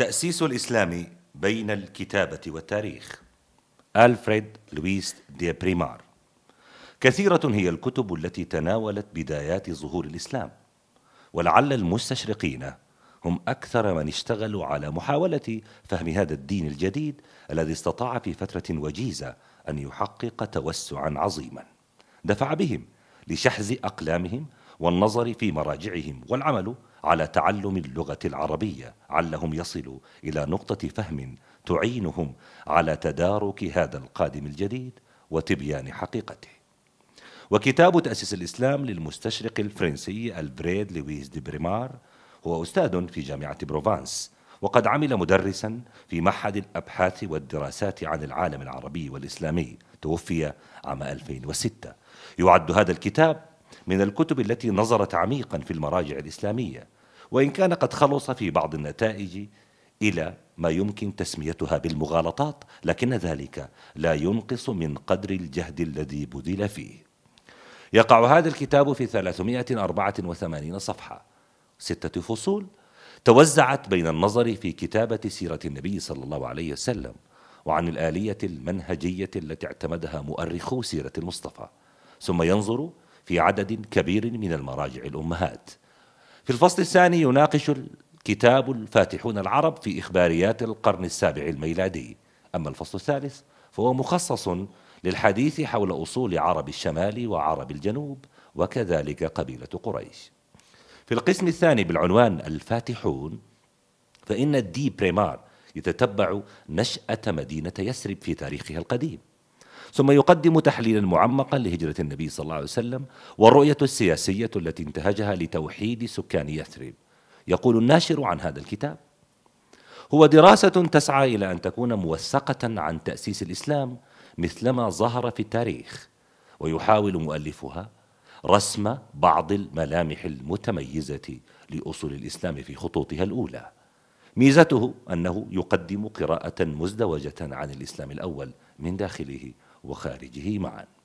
تأسيس الإسلام بين الكتابة والتاريخ ألفريد لويس دي بريمار كثيرة هي الكتب التي تناولت بدايات ظهور الإسلام ولعل المستشرقين هم أكثر من اشتغلوا على محاولة فهم هذا الدين الجديد الذي استطاع في فترة وجيزة أن يحقق توسعا عظيما دفع بهم لشحذ أقلامهم والنظر في مراجعهم والعمل على تعلم اللغة العربية علهم يصلوا إلى نقطة فهم تعينهم على تدارك هذا القادم الجديد وتبيان حقيقته وكتاب تأسيس الإسلام للمستشرق الفرنسي البريد لويس دي بريمار هو أستاذ في جامعة بروفانس وقد عمل مدرسا في معهد الأبحاث والدراسات عن العالم العربي والإسلامي توفي عام 2006 يعد هذا الكتاب من الكتب التي نظرت عميقا في المراجع الإسلامية وإن كان قد خلص في بعض النتائج إلى ما يمكن تسميتها بالمغالطات لكن ذلك لا ينقص من قدر الجهد الذي بذل فيه يقع هذا الكتاب في 384 صفحة ستة فصول توزعت بين النظر في كتابة سيرة النبي صلى الله عليه وسلم وعن الآلية المنهجية التي اعتمدها مؤرخو سيرة المصطفى ثم ينظر في عدد كبير من المراجع الأمهات في الفصل الثاني يناقش الكتاب الفاتحون العرب في إخباريات القرن السابع الميلادي أما الفصل الثالث فهو مخصص للحديث حول أصول عرب الشمال وعرب الجنوب وكذلك قبيلة قريش في القسم الثاني بالعنوان الفاتحون فإن الدي بريمار يتتبع نشأة مدينة يثرب في تاريخها القديم ثم يقدم تحليلا معمقا لهجرة النبي صلى الله عليه وسلم والرؤية السياسية التي انتهجها لتوحيد سكان يثرب يقول الناشر عن هذا الكتاب هو دراسة تسعى إلى أن تكون موثقة عن تأسيس الإسلام مثلما ظهر في التاريخ ويحاول مؤلفها رسم بعض الملامح المتميزة لأصول الإسلام في خطوطها الأولى ميزته أنه يقدم قراءة مزدوجة عن الإسلام الأول من داخله وخارجه معاً